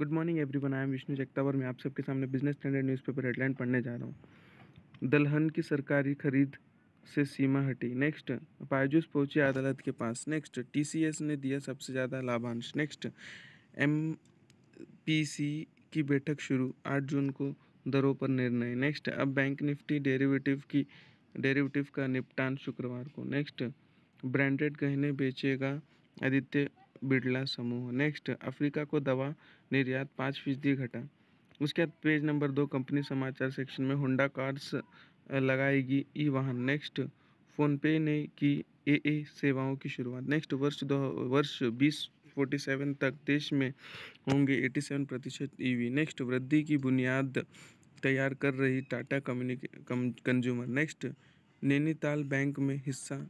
good morning one I am Vishnu Jagatavar मैं आप सबके सामने बिजनेस स्टैंडर्ड न्यूज़पेपर हेडलाइन पढ़ने जा रहा हूँ दलहन की सरकारी खरीद से सीमा हटी नेक्स्ट पायजूस पहुंची अदालत के पास नेक्स्ट टीसीएस ने दिया सबसे ज़्यादा लाभांश नेक्स्ट एम की बैठक शुरू आठ जून को दरों पर निर्णय नेक्स्ट अब बैंक निफ्टी डेरिवेटिव की डेरिवेटिव का निपटान शुक्रवार को नेक्स्ट ब्रांडेड गहने बेचेगा आदित्य बिड़ला समूह नेक्स्ट अफ्रीका को दवा निर्यात पाँच फीसदी घटा उसके बाद पेज नंबर दो कंपनी समाचार सेक्शन में होंडा कार्स लगाएगी ई वाहन नेक्स्ट फ़ोनपे ने की ए ए सेवाओं की शुरुआत नेक्स्ट वर्ष दो वर्ष बीस फोर्टी सेवन तक देश में होंगे एटी सेवन प्रतिशत ई नेक्स्ट वृद्धि की बुनियाद तैयार कर रही टाटा कम्युनिक कंज्यूमर नेक्स्ट नैनीताल बैंक में हिस्सा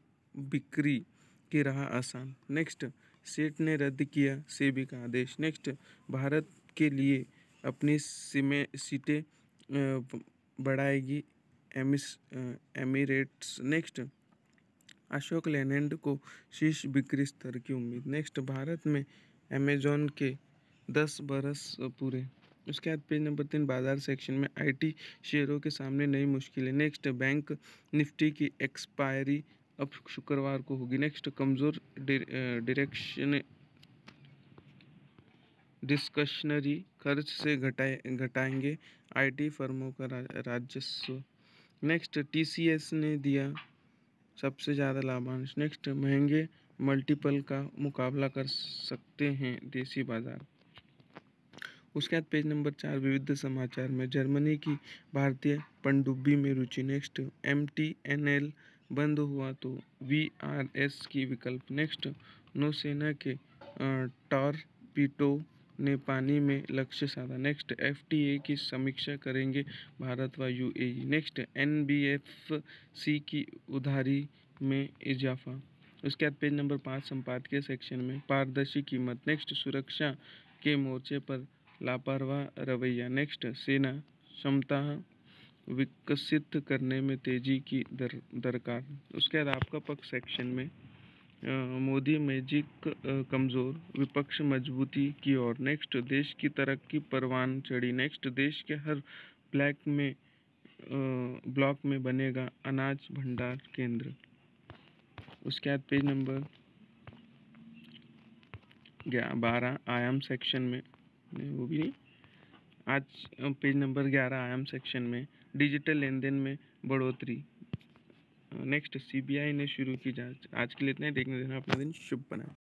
बिक्री की रहा आसान नेक्स्ट सेठ ने रद्द किया सेबी का आदेश नेक्स्ट भारत के लिए अपनी सीमे सीटें बढ़ाएगी एमिस एमिरेट्स नेक्स्ट अशोक लेनेंड को शीर्ष बिक्री स्तर की उम्मीद नेक्स्ट भारत में अमेजोन के दस बरस पूरे उसके बाद पेज नंबर तीन बाजार सेक्शन में आईटी शेयरों के सामने नई मुश्किलें नेक्स्ट बैंक निफ्टी की एक्सपायरी अब शुक्रवार को होगी नेक्स्ट कमज़ोर डायरेक्शन डिस्कशनरी खर्च से घटाए घटाएंगे आईटी फर्मों का राजस्व नेक्स्ट टीसीएस ने दिया सबसे ज़्यादा लाभांश नेक्स्ट महंगे मल्टीपल का मुकाबला कर सकते हैं देसी बाजार उसके बाद पेज नंबर चार विविध समाचार में जर्मनी की भारतीय पनडुब्बी में रुचि next M T N L बंद हुआ तो वी आर एस की विकल्प नेक्स्ट नौसेना के टॉरपीटो ने पानी में लक्ष्य साधा नेक्स्ट एफ टी ए की समीक्षा करेंगे भारत व U A next N B F C की उधारी में इजाफा उसके बाद पेज नंबर पाँच संपादकीय सेक्शन में पारदर्शी कीमत नेक्स्ट सुरक्षा के मोर्चे पर लापरवाह रवैया नेक्स्ट सेना क्षमता विकसित करने में तेज़ी की दर दरकार उसके बाद आपका पक्ष सेक्शन में मोदी मैजिक कमज़ोर विपक्ष मजबूती की ओर नेक्स्ट देश की तरक्की परवान चढ़ी नेक्स्ट देश के हर ब्लैक में ब्लॉक में बनेगा अनाज भंडार केंद्र उसके बाद पेज नंबर बारह आयाम सेक्शन में नहीं वो भी नहीं आज पेज नंबर ग्यारह आयाम सेक्शन में डिजिटल लेन देन में बढ़ोतरी नेक्स्ट सीबीआई ने शुरू की जांच आज के लिए इतना ही देखने देना अपना दिन शुभ बना